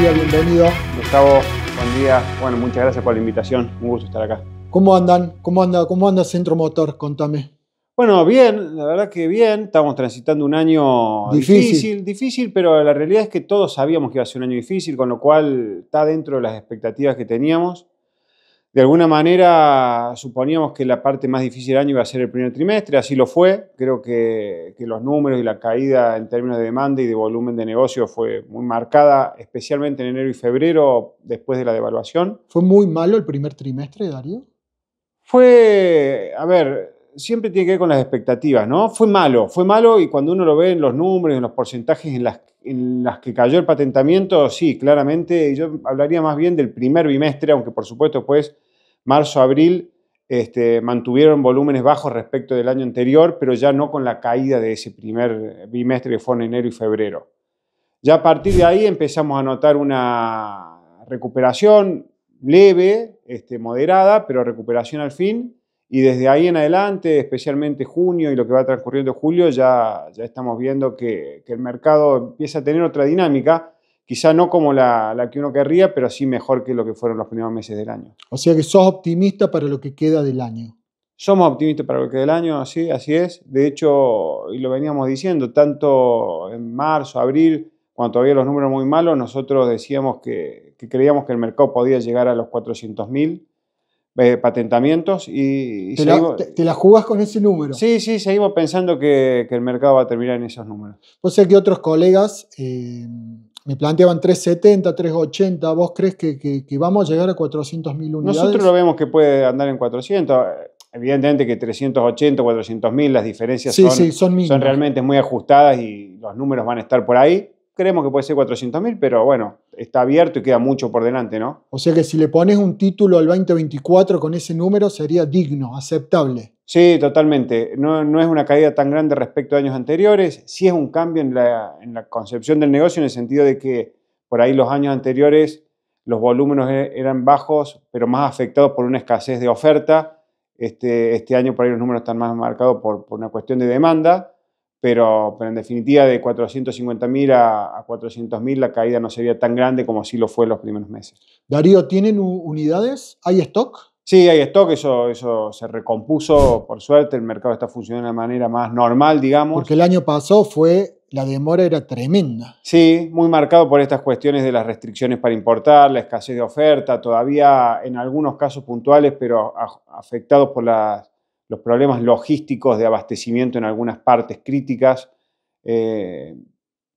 día, bienvenido. Gustavo, buen día. Bueno, muchas gracias por la invitación. Un gusto estar acá. ¿Cómo andan? ¿Cómo anda, ¿Cómo anda Centro Motor? Contame. Bueno, bien, la verdad que bien. Estamos transitando un año difícil. difícil, pero la realidad es que todos sabíamos que iba a ser un año difícil, con lo cual está dentro de las expectativas que teníamos. De alguna manera suponíamos que la parte más difícil del año iba a ser el primer trimestre, así lo fue. Creo que, los números y la caída en términos de demanda y de volumen de negocio fue muy marcada, especialmente en enero y febrero, después de la devaluación. ¿Fue muy malo el primer trimestre, Darío? Fue, a ver, siempre tiene que ver con las expectativas, ¿no? Fue malo, fue malo y cuando uno lo ve en los números, en los porcentajes, en las en las que cayó el patentamiento, sí, claramente, yo hablaría más bien del primer bimestre, aunque por supuesto pues marzo-abril este, mantuvieron volúmenes bajos respecto del año anterior, pero ya no con la caída de ese primer bimestre que fue en enero y febrero. Ya a partir de ahí empezamos a notar una recuperación leve, este, moderada, pero recuperación al fin, y desde ahí en adelante, especialmente junio y lo que va transcurriendo julio, ya, ya estamos viendo que, el mercado empieza a tener otra dinámica, quizá no como la, que uno querría, pero sí mejor que lo que fueron los primeros meses del año. O sea que sos optimista para lo que queda del año. Somos optimistas para lo que queda del año, sí, así es. De hecho, y lo veníamos diciendo, tanto en marzo, abril, cuando todavía los números muy malos, nosotros decíamos que, creíamos que el mercado podía llegar a los 400.000, mil eh, patentamientos y... te, la, jugás con ese número. Sí, sí, seguimos pensando que, el mercado va a terminar en esos números. vos sé que otros colegas eh, me planteaban 370, 380, ¿vos crees que, que, vamos a llegar a 400.000 unidades? Nosotros lo vemos que puede andar en 400. Evidentemente que 380, mil las diferencias son, son realmente muy ajustadas y los números van a estar por ahí creemos que puede ser 400.000, pero bueno, está abierto y queda mucho por delante, ¿no? O sea que si le pones un título al 2024 con ese número sería digno, aceptable. Sí, totalmente. No, es una caída tan grande respecto a años anteriores, sí es un cambio en la, concepción del negocio en el sentido de que por ahí los años anteriores los volúmenes e, eran bajos, pero más afectados por una escasez de oferta. Este, este año por ahí los números están más marcados por, por una cuestión de demanda pero, en definitiva de 450.000 a, 400.000 la caída no sería tan grande como sí lo fue en los primeros meses. Darío, ¿tienen unidades? ¿Hay stock? Sí, hay stock, eso, eso se recompuso, por suerte, el mercado está funcionando de manera más normal, digamos. Porque el año pasado fue, la demora era tremenda. Sí, muy marcado por estas cuestiones de las restricciones para importar, la escasez de oferta, todavía en algunos casos puntuales, pero afectados por las los problemas logísticos de abastecimiento en algunas partes críticas. Eh,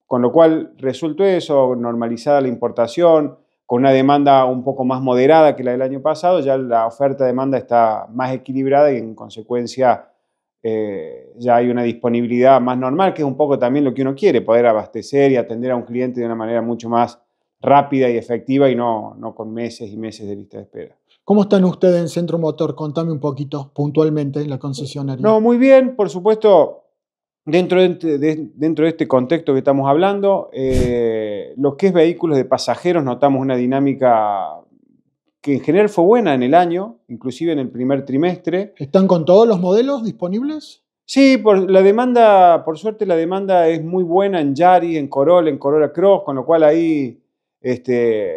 con lo cual, resultó eso, normalizada la importación, con una demanda un poco más moderada que la del año pasado, ya la oferta-demanda está más equilibrada y en consecuencia eh, ya hay una disponibilidad más normal, que es un poco también lo que uno quiere, poder abastecer y atender a un cliente de una manera mucho más rápida y efectiva y no con meses y meses de lista de espera. ¿Cómo están ustedes en Centro Motor? Contame un poquito puntualmente en la concesionaria. No, muy bien, por supuesto, dentro de, este contexto que estamos hablando, eh, lo que es vehículos de pasajeros, notamos una dinámica que en general fue buena en el año, inclusive en el primer trimestre. ¿Están con todos los modelos disponibles? Sí, por la demanda, por suerte la demanda es muy buena en Yari, en Corolla, en Corolla Cross, con lo cual ahí este,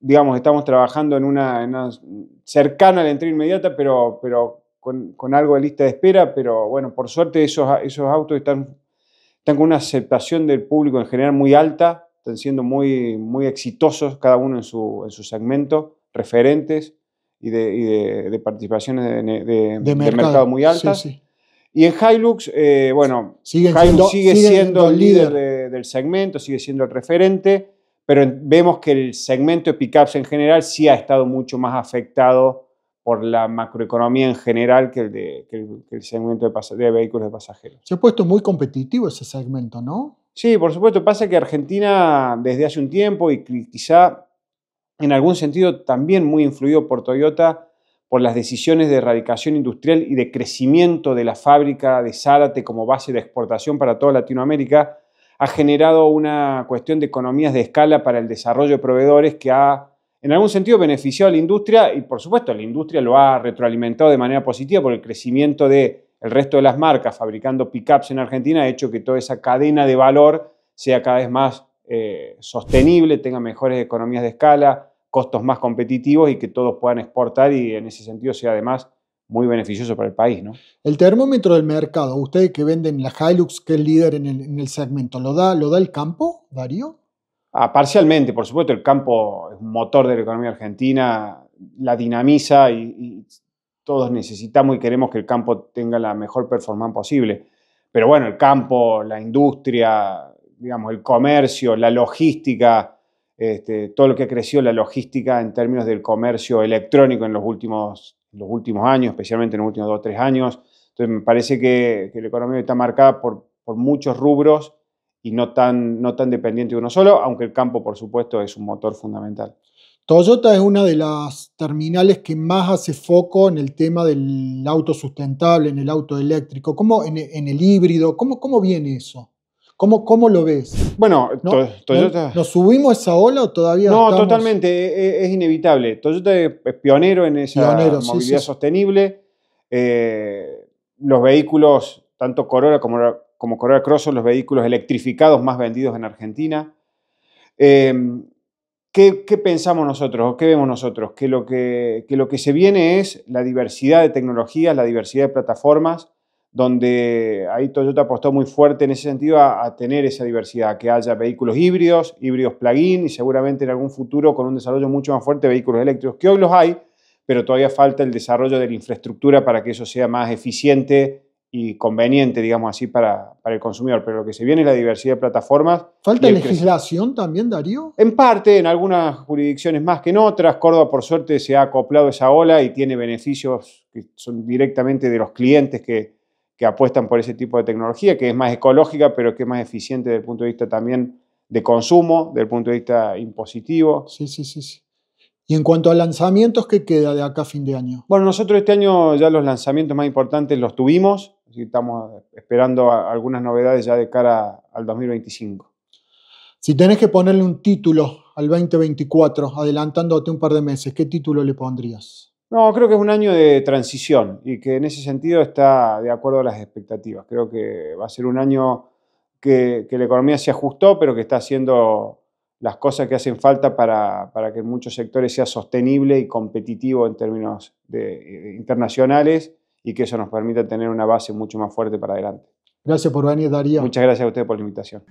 digamos, estamos trabajando en una, cercana a la entrega inmediata, pero, pero con, algo de lista de espera, pero bueno, por suerte esos, esos autos están, con una aceptación del público en general muy alta, están siendo muy, muy exitosos cada uno en su, en su segmento, referentes y de, de, participaciones de, de, mercado. muy altas. Y en Hilux, eh, bueno, sigue siendo, líder, líder del segmento, sigue siendo el referente pero vemos que el segmento de pickups en general sí ha estado mucho más afectado por la macroeconomía en general que el, segmento de, de, vehículos de pasajeros. Se ha puesto muy competitivo ese segmento, ¿no? Sí, por supuesto. Pasa que Argentina desde hace un tiempo y quizá en algún sentido también muy influido por Toyota, por las decisiones de erradicación industrial y de crecimiento de la fábrica de Zárate como base de exportación para toda Latinoamérica, ha generado una cuestión de economías de escala para el desarrollo de proveedores que ha, en algún sentido, beneficiado a la industria y, por supuesto, la industria lo ha retroalimentado de manera positiva por el crecimiento del el resto de las marcas fabricando pickups en Argentina ha hecho que toda esa cadena de valor sea cada vez más eh, sostenible, tenga mejores economías de escala, costos más competitivos y que todos puedan exportar y en ese sentido sea además muy beneficioso para el país. ¿no? El termómetro del mercado, ustedes que venden la Hilux, que es líder en el, segmento, ¿lo da, ¿lo da el campo, Darío? Ah, parcialmente, por supuesto, el campo es un motor de la economía argentina, la dinamiza y, todos necesitamos y queremos que el campo tenga la mejor performance posible. Pero bueno, el campo, la industria, digamos, el comercio, la logística, este, todo lo que creció la logística en términos del comercio electrónico en los últimos los últimos años, especialmente en los últimos dos o tres años. Entonces, me parece que, la economía está marcada por, por muchos rubros y no tan, no tan dependiente de uno solo, aunque el campo, por supuesto, es un motor fundamental. Toyota es una de las terminales que más hace foco en el tema del auto sustentable, en el auto eléctrico, ¿Cómo, en, el híbrido. ¿Cómo, ¿Cómo viene eso? ¿Cómo, lo ves? Bueno, ¿Nos subimos a esa ola o todavía No, totalmente, e-, e-, es, inevitable. Toyota es pionero en esa movilidad sostenible. Eh, los vehículos, tanto Corolla como, como Corolla Cross, son los vehículos electrificados más vendidos en Argentina. Eh, ¿Qué, pensamos nosotros o qué vemos nosotros? Que lo que, que lo que se viene es la diversidad de tecnologías, la diversidad de plataformas donde ahí Toyota apostó muy fuerte en ese sentido a, tener esa diversidad, que haya vehículos híbridos, híbridos plug-in y seguramente en algún futuro con un desarrollo mucho más fuerte vehículos eléctricos, que hoy los hay, pero todavía falta el desarrollo de la infraestructura para que eso sea más eficiente y conveniente, digamos así, para, para, el consumidor. Pero lo que se viene es la diversidad de plataformas. ¿Falta legislación también, Darío? En parte, en algunas jurisdicciones más que en otras. Córdoba, por suerte, se ha acoplado esa ola y tiene beneficios que son directamente de los clientes que, que apuestan por ese tipo de tecnología, que es más ecológica, pero que es más eficiente desde el punto de vista también de consumo, desde el punto de vista impositivo. Sí, sí, sí. sí. Y en cuanto a lanzamientos, ¿qué queda de acá a fin de año? Bueno, nosotros este año ya los lanzamientos más importantes los tuvimos, estamos esperando algunas novedades ya de cara al 2025. Si tenés que ponerle un título al 2024, adelantándote un par de meses, ¿qué título le pondrías? No, creo que es un año de transición y que en ese sentido está de acuerdo a las expectativas. Creo que va a ser un año que, la economía se ajustó, pero que está haciendo las cosas que hacen falta para, para, que muchos sectores sea sostenible y competitivo en términos de, eh, internacionales y que eso nos permita tener una base mucho más fuerte para adelante. Gracias por venir, Darío. Muchas gracias a usted por la invitación.